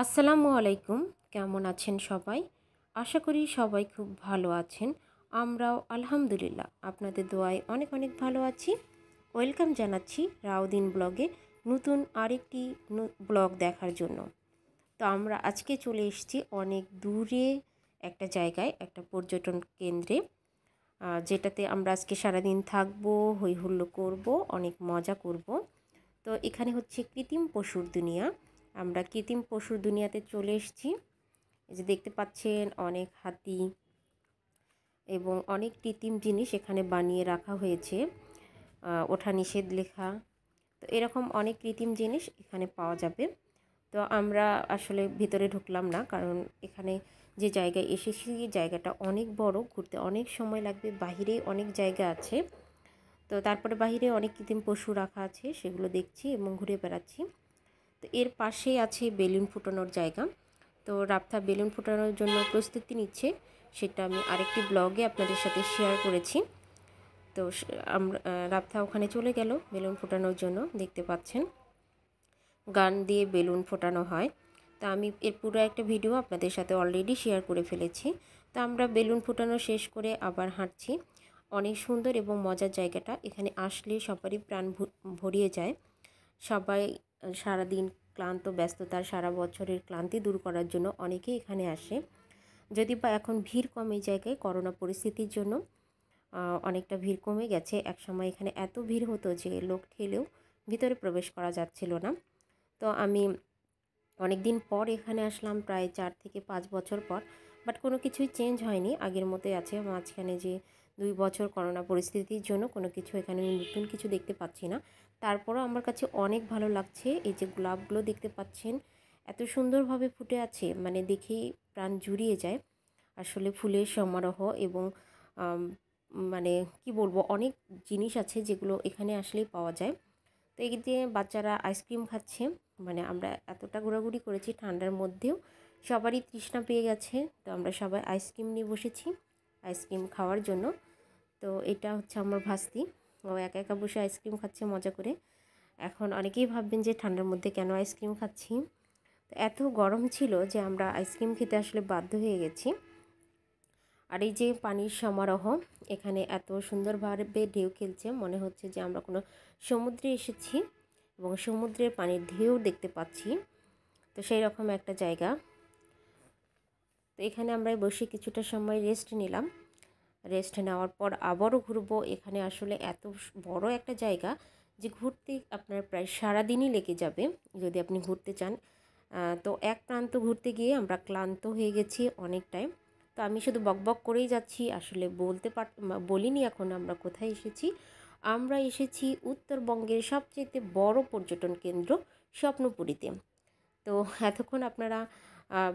আসসালামু আলাইকুম কেমন আছেন সবাই আশা করি সবাই খুব ভালো আছেন আমরাও আলহামদুলিল্লাহ আপনাদের দোয়ায় অনেক অনেক ভালো আছি ওয়েলকাম জানাচ্ছি রাউদিন ব্লগে নতুন আরেকটি ব্লগ দেখার জন্য তো আমরা আজকে চলে এসেছি অনেক দূরে একটা জায়গায় একটা পর্যটন কেন্দ্রে যেটাতে আমরা আজকে সারাদিন থাকবো হৈহুল্লো করব অনেক মজা করব তো এখানে হচ্ছে কৃত্রিম পশুর দুনিয়া আমরা কৃত্রিম পশুর দুনিয়াতে চলে এসেছি যে দেখতে পাচ্ছেন অনেক হাতি এবং অনেক কৃত্রিম জিনিস এখানে বানিয়ে রাখা হয়েছে ওঠা নিষেধ লেখা তো এরকম অনেক কৃত্রিম জিনিস এখানে পাওয়া যাবে তো আমরা আসলে ভিতরে ঢুকলাম না কারণ এখানে যে জায়গায় এসেছি জায়গাটা অনেক বড় ঘুরতে অনেক সময় লাগবে বাহিরে অনেক জায়গা আছে তো তারপরে বাহিরে অনেক কৃত্রিম পশু রাখা আছে সেগুলো দেখছি এবং ঘুরে বেড়াচ্ছি তো এর পাশেই আছে বেলুন ফুটানোর জায়গা তো রাপ্তা বেলুন ফুটানোর জন্য প্রস্তুতি নিচ্ছে সেটা আমি আরেকটি ব্লগে আপনাদের সাথে শেয়ার করেছি তো আমরা রাবথা ওখানে চলে গেল বেলুন ফোটানোর জন্য দেখতে পাচ্ছেন গান দিয়ে বেলুন ফোটানো হয় তা আমি এর পুরো একটা ভিডিও আপনাদের সাথে অলরেডি শেয়ার করে ফেলেছি তো আমরা বেলুন ফোটানো শেষ করে আবার হাঁটছি অনেক সুন্দর এবং মজার জায়গাটা এখানে আসলে সবারই প্রাণ ভরিয়ে যায় সবাই সারাদিন ক্লান্ত ব্যস্ততার সারা বছরের ক্লান্তি দূর করার জন্য অনেকেই এখানে আসে যদি বা এখন ভিড় কম এই জায়গায় করোনা পরিস্থিতির জন্য অনেকটা ভিড় কমে গেছে একসময় এখানে এত ভিড় হতো যে লোক ঠেলেও ভিতরে প্রবেশ করা যাচ্ছিল না তো আমি অনেক দিন পর এখানে আসলাম প্রায় চার থেকে পাঁচ বছর পর বাট কোনো কিছুই চেঞ্জ হয়নি আগের মতোই আছে মাঝখানে যে দুই বছর করোনা পরিস্থিতির জন্য কোনো কিছু এখানে আমি নতুন কিছু দেখতে পাচ্ছি না তারপরও আমার কাছে অনেক ভালো লাগছে এই যে গোলাপগুলো দেখতে পাচ্ছেন এত সুন্দরভাবে ফুটে আছে মানে দেখেই প্রাণ জুড়িয়ে যায় আসলে ফুলের সমারোহ এবং মানে কি বলবো অনেক জিনিস আছে যেগুলো এখানে আসলেই পাওয়া যায় তো এই যে বাচ্চারা আইসক্রিম খাচ্ছে মানে আমরা এতটা ঘোরাঘুরি করেছি ঠান্ডার মধ্যেও সবারই তৃষ্ণা পেয়ে গেছে তো আমরা সবাই আইসক্রিম নিয়ে বসেছি আইসক্রিম খাওয়ার জন্য তো এটা হচ্ছে আমার ভাস্তি ও একা একা বসে আইসক্রিম খাচ্ছে মজা করে এখন অনেকেই ভাববেন যে ঠান্ডার মধ্যে কেন আইসক্রিম খাচ্ছি তো এত গরম ছিল যে আমরা আইসক্রিম খেতে আসলে বাধ্য হয়ে গেছি আর এই যে পানির সমারোহ এখানে এত সুন্দরভাবে ঢেউ খেলছে মনে হচ্ছে যে আমরা কোনো সমুদ্রে এসেছি এবং সমুদ্রের পানির ঢেউ দেখতে পাচ্ছি তো সেই রকম একটা জায়গা তো এখানে আমরা বসে কিছুটা সময় রেস্ট নিলাম রেস্ট নেওয়ার পর আবারও ঘুরবো এখানে আসলে এত বড় একটা জায়গা যে ঘুরতে আপনার প্রায় সারাদিনই লেগে যাবে যদি আপনি ঘুরতে চান তো এক প্রান্ত ঘুরতে গিয়ে আমরা ক্লান্ত হয়ে গেছি অনেকটাই তো আমি শুধু বকবক করেই যাচ্ছি আসলে বলতে পার বলিনি এখন আমরা কোথায় এসেছি আমরা এসেছি উত্তরবঙ্গের সবচেয়ে বড় পর্যটন কেন্দ্র স্বপ্নপুরীতে তো এতক্ষণ আপনারা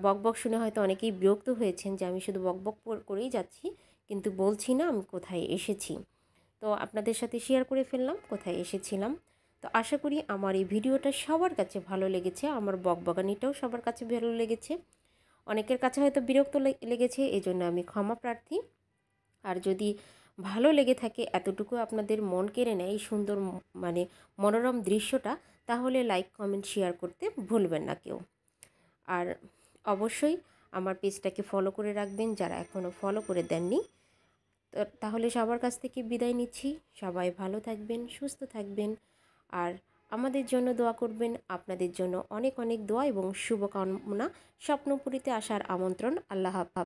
বকবক শুনে হয়তো অনেকেই বিরক্ত হয়েছেন যে আমি শুধু বকবক করেই যাচ্ছি কিন্তু বলছি না আমি কোথায় এসেছি তো আপনাদের সাথে শেয়ার করে ফেললাম কোথায় এসেছিলাম তো আশা করি আমার এই ভিডিওটা সবার কাছে ভালো লেগেছে আমার বকবগানিটাও সবার কাছে ভালো লেগেছে অনেকের কাছে হয়তো বিরক্ত লেগেছে এই জন্য আমি ক্ষমা প্রার্থী আর যদি ভালো লেগে থাকে এতটুকু আপনাদের মন কেড়ে নেয় এই সুন্দর মানে মনোরম দৃশ্যটা তাহলে লাইক কমেন্ট শেয়ার করতে ভুলবেন না কেউ আর অবশ্যই আমার পেজটাকে ফলো করে রাখবেন যারা এখনও ফলো করে দেননি তো তাহলে সবার কাছ থেকে বিদায় নিচ্ছি সবাই ভালো থাকবেন সুস্থ থাকবেন আর আমাদের জন্য দোয়া করবেন আপনাদের জন্য অনেক অনেক দোয়া এবং শুভকামনা স্বপ্নপুরীতে আসার আমন্ত্রণ আল্লাহ হাফা